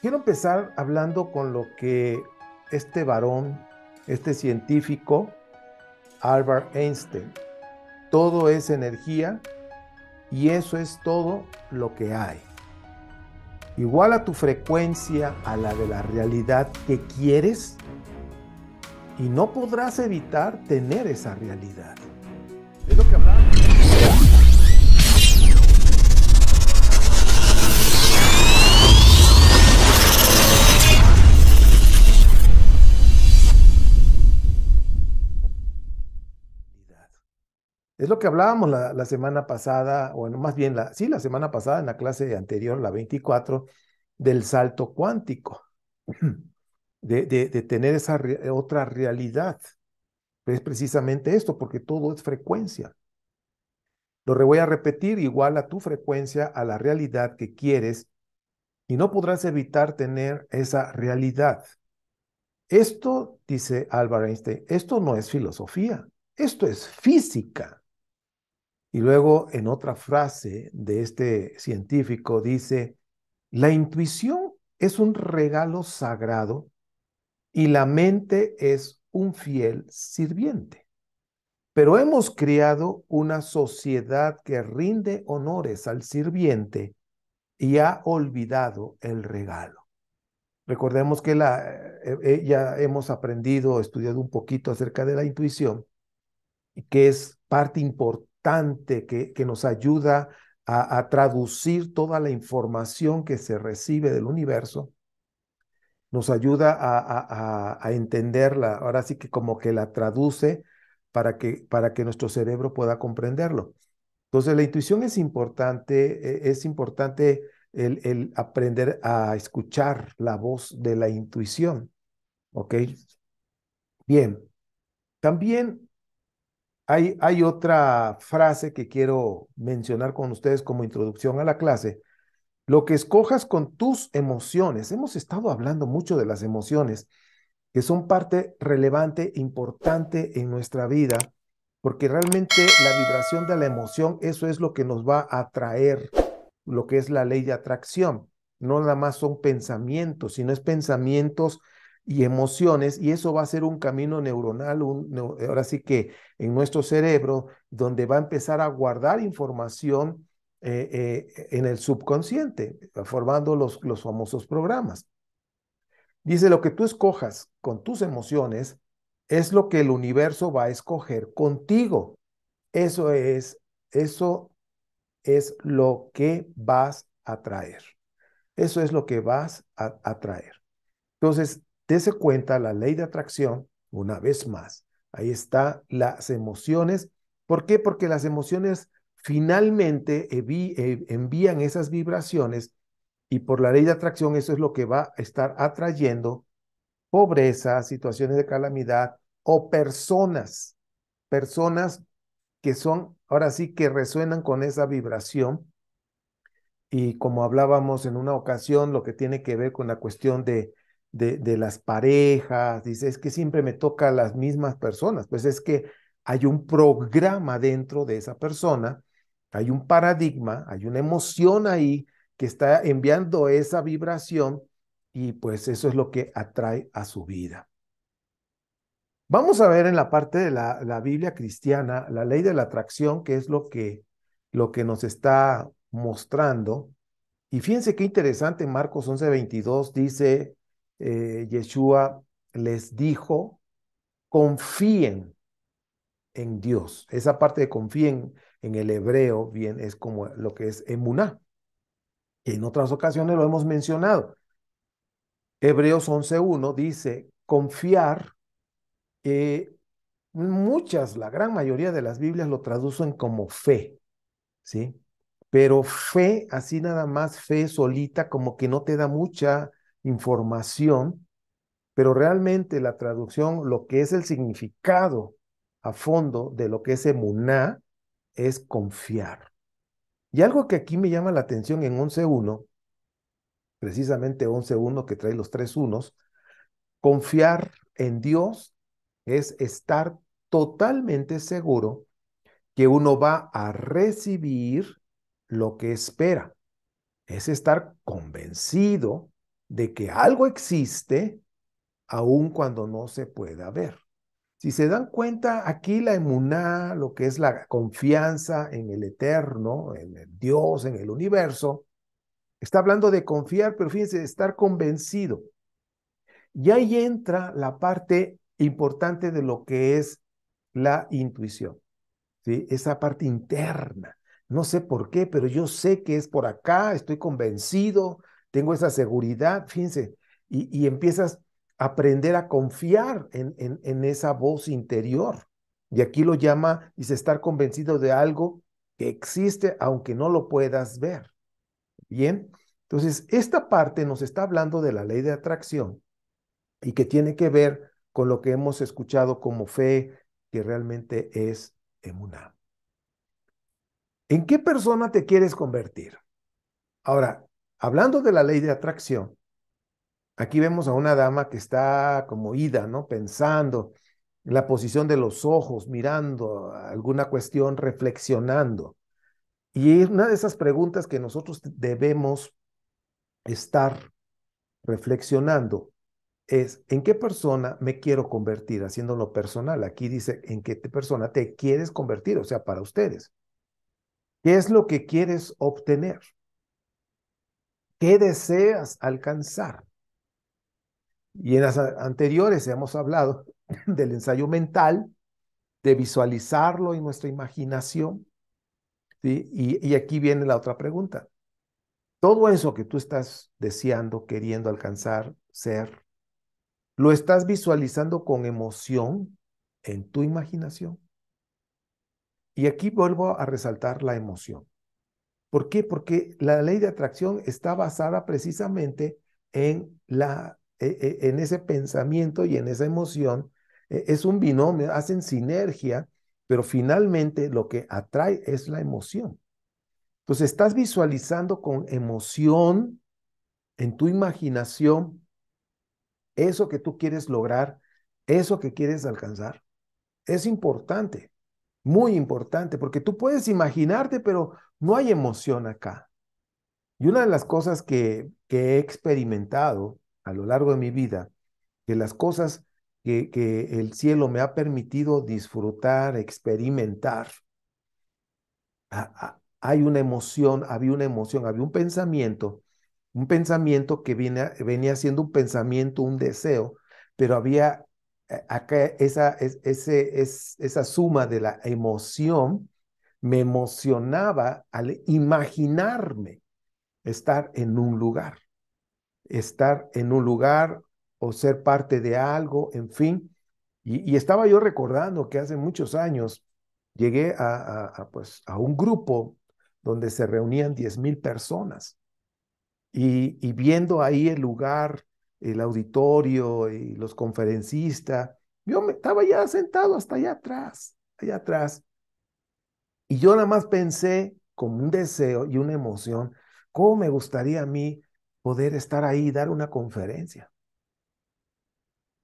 Quiero empezar hablando con lo que este varón, este científico, Albert Einstein, todo es energía y eso es todo lo que hay. Igual a tu frecuencia a la de la realidad que quieres y no podrás evitar tener esa realidad. Es lo que hablamos. lo que hablábamos la, semana pasada, o bueno, más bien, la, sí, la semana pasada en la clase anterior, la 24, del salto cuántico, de, tener esa otra realidad. es precisamente esto, porque todo es frecuencia. Lo voy a repetir, igual a tu frecuencia, a la realidad que quieres, y no podrás evitar tener esa realidad. Esto, dice Albert Einstein, esto no es filosofía, esto es física. Y luego en otra frase de este científico dice, la intuición es un regalo sagrado y la mente es un fiel sirviente. Pero hemos creado una sociedad que rinde honores al sirviente y ha olvidado el regalo. Recordemos que la, eh, eh, ya hemos aprendido, estudiado un poquito acerca de la intuición, que es parte importante que, nos ayuda a, traducir toda la información que se recibe del universo, nos ayuda a, entenderla, ahora sí que como que la traduce para que, para que nuestro cerebro pueda comprenderlo. Entonces la intuición es importante, e, es importante el, el aprender a escuchar la voz de la intuición, ¿ok? Bien, también hay, otra frase que quiero mencionar con ustedes como introducción a la clase. Lo que escojas con tus emociones. Hemos estado hablando mucho de las emociones, que son parte relevante, importante en nuestra vida, porque realmente la vibración de la emoción, eso es lo que nos va a atraer, lo que es la ley de atracción. No nada más son pensamientos, sino es pensamientos y emociones, y eso va a ser un camino neuronal, ahora sí que en nuestro cerebro, donde va a empezar a guardar información eh, eh, en el subconsciente, formando los, los famosos programas. Dice, lo que tú escojas con tus emociones es lo que el universo va a escoger contigo. Eso es, eso es lo que vas a traer. Eso es lo que vas a atraer. Entonces, Dese cuenta la ley de atracción, una vez más, ahí está las emociones. ¿Por qué? Porque las emociones finalmente eh, envían esas vibraciones y por la ley de atracción eso es lo que va a estar atrayendo pobreza, situaciones de calamidad o personas, personas que son, ahora sí, que resuenan con esa vibración. Y como hablábamos en una ocasión, lo que tiene que ver con la cuestión de de, de las parejas, dice, es que siempre me toca a las mismas personas, pues es que hay un programa dentro de esa persona, hay un paradigma, hay una emoción ahí que está enviando esa vibración y pues eso es lo que atrae a su vida. Vamos a ver en la parte de la, la Biblia cristiana, la ley de la atracción, que es lo que, lo que nos está mostrando. Y fíjense qué interesante, Marcos 11:22 dice, eh, Yeshua les dijo, confíen en Dios. Esa parte de confíen en el hebreo bien es como lo que es emuná, en otras ocasiones lo hemos mencionado. Hebreos 11.1 dice, confiar, muchas, la gran mayoría de las Biblias lo traducen como fe, ¿sí? Pero fe, así nada más, fe solita, como que no te da mucha información, pero realmente la traducción, lo que es el significado a fondo de lo que es emuná, es confiar. Y algo que aquí me llama la atención en 11.1, precisamente 11.1 que trae los tres unos, confiar en Dios es estar totalmente seguro que uno va a recibir lo que espera. Es estar convencido de que algo existe aun cuando no se pueda ver. Si se dan cuenta, aquí la emuná, lo que es la confianza en el eterno, en Dios, en el universo, está hablando de confiar, pero fíjense, de estar convencido. Y ahí entra la parte importante de lo que es la intuición, esa parte interna. No sé por qué, pero yo sé que es por acá, estoy convencido, tengo esa seguridad, fíjense, y, empiezas a aprender a confiar en, esa voz interior. Y aquí lo llama, se estar convencido de algo que existe aunque no lo puedas ver. Bien, entonces esta parte nos está hablando de la ley de atracción y que tiene que ver con lo que hemos escuchado como fe, que realmente es emuná. ¿En qué persona te quieres convertir? Ahora, hablando de la ley de atracción, aquí vemos a una dama que está como ida, ¿no? Pensando, la posición de los ojos, mirando alguna cuestión, reflexionando. Y una de esas preguntas que nosotros debemos estar reflexionando es en qué persona me quiero convertir, haciéndolo personal. Aquí dice en qué persona te quieres convertir, o sea, para ustedes. ¿Qué es lo que quieres obtener? ¿Qué deseas alcanzar? Y en las anteriores hemos hablado del ensayo mental, de visualizarlo en nuestra imaginación. y aquí viene la otra pregunta. Todo eso que tú estás deseando, queriendo alcanzar, ser, ¿lo estás visualizando con emoción en tu imaginación? Y aquí vuelvo a resaltar la emoción. ¿Por qué? Porque la ley de atracción está basada precisamente en, la, e, e, en ese pensamiento y en esa emoción. E, es un binomio, hacen sinergia, pero finalmente lo que atrae es la emoción. Entonces estás visualizando con emoción en tu imaginación eso que tú quieres lograr, eso que quieres alcanzar. Es importante. Muy importante, porque tú puedes imaginarte, pero no hay emoción acá. Y una de las cosas que, he experimentado a lo largo de mi vida, que las cosas que, el cielo me ha permitido disfrutar, experimentar, hay una emoción, había una emoción, había un pensamiento, un pensamiento que viene, venía siendo un pensamiento, un deseo, pero había eh, esa, ese, es, esa suma de la emoción me emocionaba al imaginarme estar en un lugar, estar en un lugar o ser parte de algo, en fin. Y, estaba yo recordando que hace muchos años llegué a, pues, a un grupo donde se reunían 10 mil personas y, y viendo ahí el lugar el auditorio y los conferencistas. Yo me, estaba ya sentado hasta allá atrás, allá atrás. Y yo nada más pensé como un deseo y una emoción, cómo me gustaría a mí poder estar ahí y dar una conferencia.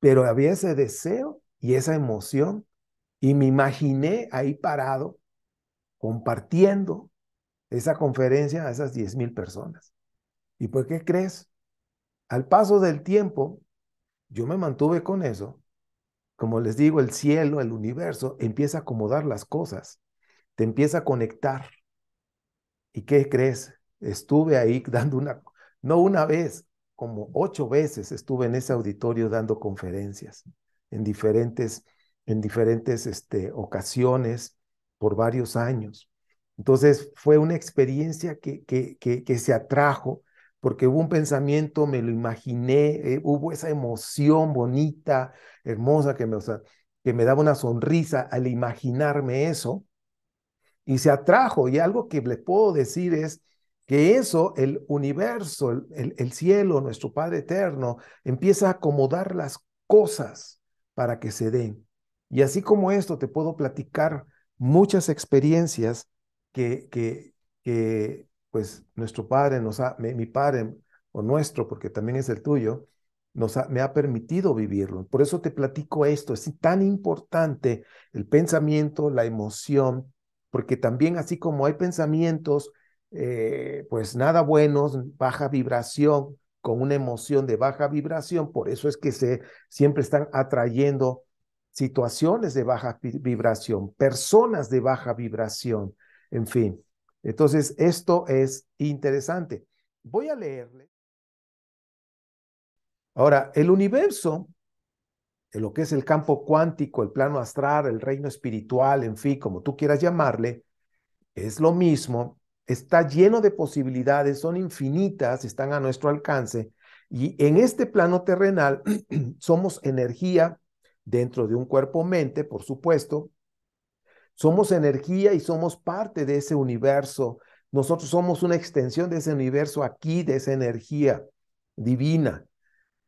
Pero había ese deseo y esa emoción y me imaginé ahí parado compartiendo esa conferencia a esas 10 mil personas. ¿Y por qué crees? al paso del tiempo, yo me mantuve con eso. Como les digo, el cielo, el universo, empieza a acomodar las cosas, te empieza a conectar. ¿Y qué crees? Estuve ahí dando una, no una vez, como ocho veces estuve en ese auditorio dando conferencias en diferentes, en diferentes este, ocasiones por varios años. Entonces fue una experiencia que, que, que, que se atrajo porque hubo un pensamiento, me lo imaginé, eh, hubo esa emoción bonita, hermosa, que me, que me daba una sonrisa al imaginarme eso, y se atrajo. Y algo que le puedo decir es que eso, el universo, el, el cielo, nuestro Padre Eterno, empieza a acomodar las cosas para que se den. Y así como esto, te puedo platicar muchas experiencias que, que, que pues nuestro Padre nos ha, mi, Padre o nuestro, porque también es el tuyo, nos ha, me ha permitido vivirlo. Por eso te platico esto, es tan importante el pensamiento, la emoción, porque también así como hay pensamientos, eh, pues nada buenos, baja vibración, con una emoción de baja vibración, por eso es que se siempre están atrayendo situaciones de baja vibración, personas de baja vibración, en fin. Entonces, esto es interesante. Voy a leerle. Ahora, el universo, en lo que es el campo cuántico, el plano astral, el reino espiritual, en fin, como tú quieras llamarle, es lo mismo, está lleno de posibilidades, son infinitas, están a nuestro alcance. Y en este plano terrenal somos energía dentro de un cuerpo-mente, por supuesto, somos energía y somos parte de ese universo. Nosotros somos una extensión de ese universo aquí, de esa energía divina.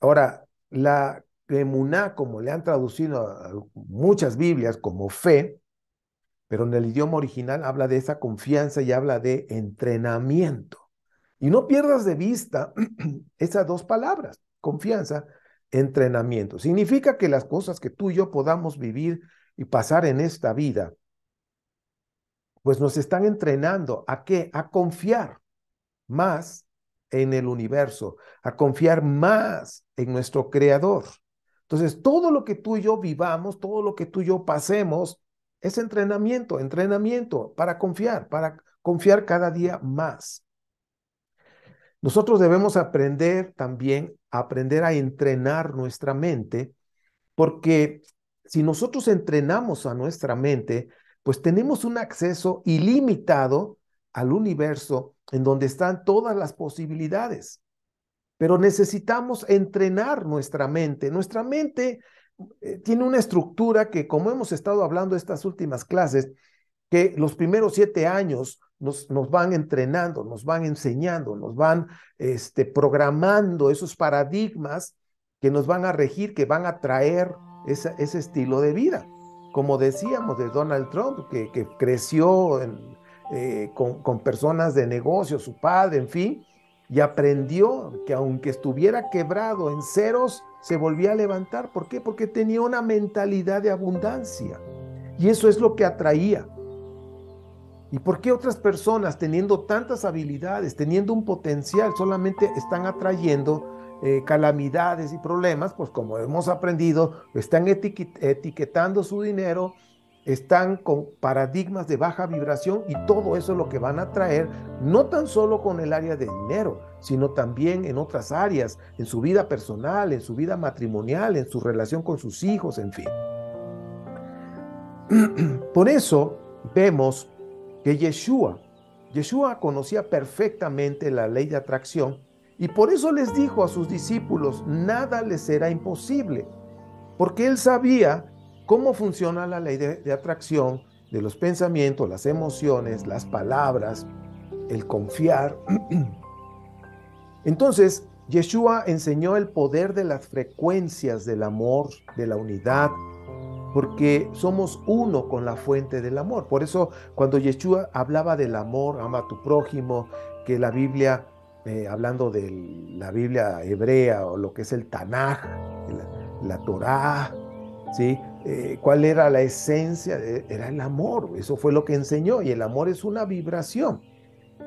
Ahora, la emuná, como le han traducido muchas Biblias como fe, pero en el idioma original habla de esa confianza y habla de entrenamiento. Y no pierdas de vista esas dos palabras, confianza, entrenamiento. Significa que las cosas que tú y yo podamos vivir y pasar en esta vida pues nos están entrenando a qué? A confiar más en el universo, a confiar más en nuestro creador. Entonces, todo lo que tú y yo vivamos, todo lo que tú y yo pasemos, es entrenamiento, entrenamiento para confiar, para confiar cada día más. Nosotros debemos aprender también, aprender a entrenar nuestra mente, porque si nosotros entrenamos a nuestra mente, pues tenemos un acceso ilimitado al universo en donde están todas las posibilidades. Pero necesitamos entrenar nuestra mente. Nuestra mente eh, tiene una estructura que, como hemos estado hablando estas últimas clases, que los primeros siete años nos, van entrenando, nos van enseñando, nos van este, programando esos paradigmas que nos van a regir, que van a traer ese estilo de vida como decíamos, de Donald Trump, que, creció eh, con, con, personas de negocio, su padre, en fin, y aprendió que aunque estuviera quebrado en ceros, se volvía a levantar. ¿Por qué? Porque tenía una mentalidad de abundancia. Y eso es lo que atraía. ¿Y por qué otras personas teniendo tantas habilidades, teniendo un potencial, solamente están atrayendo eh, calamidades y problemas, pues como hemos aprendido, están etiquetando su dinero, están con paradigmas de baja vibración y todo eso es lo que van a traer, no tan solo con el área de dinero, sino también en otras áreas, en su vida personal, en su vida matrimonial, en su relación con sus hijos, en fin. Por eso vemos que Yeshua, Yeshua conocía perfectamente la ley de atracción y por eso les dijo a sus discípulos, nada les será imposible, porque él sabía cómo funciona la ley de, atracción de los pensamientos, las emociones, las palabras, el confiar. Entonces, Yeshua enseñó el poder de las frecuencias del amor, de la unidad, porque somos uno con la fuente del amor. Por eso cuando Yeshua hablaba del amor, ama a tu prójimo, que la Biblia eh, hablando de la Biblia hebrea o lo que es el Tanaj, la, Torah, Torá, ¿sí? Eh, ¿Cuál era la esencia? E, era el amor, eso fue lo que enseñó y el amor es una vibración.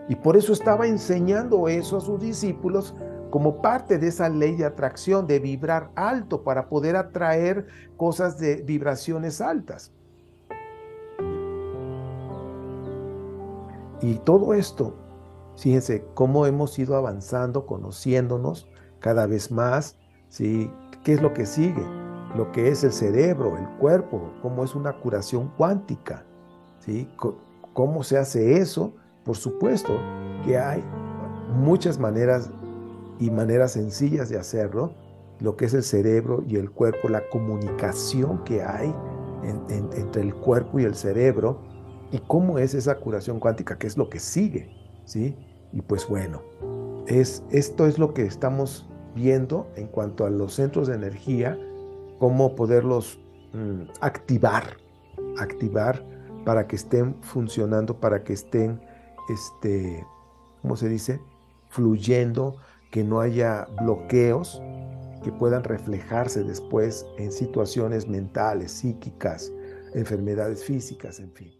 Y por eso estaba enseñando eso a sus discípulos como parte de esa ley de atracción, de vibrar alto para poder atraer cosas de vibraciones altas. Y todo esto Fíjense cómo hemos ido avanzando, conociéndonos cada vez más, ¿sí? ¿Qué es lo que sigue? Lo que es el cerebro, el cuerpo, cómo es una curación cuántica, ¿sí? ¿Cómo se hace eso? Por supuesto que hay muchas maneras y maneras sencillas de hacerlo, lo que es el cerebro y el cuerpo, la comunicación que hay entre el cuerpo y el cerebro, y cómo es esa curación cuántica, qué es lo que sigue, ¿sí? Y pues bueno, es, esto es lo que estamos viendo en cuanto a los centros de energía, cómo poderlos mm, activar, activar para que estén funcionando, para que estén, este, ¿cómo se dice? Fluyendo, que no haya bloqueos que puedan reflejarse después en situaciones mentales, psíquicas, enfermedades físicas, en fin.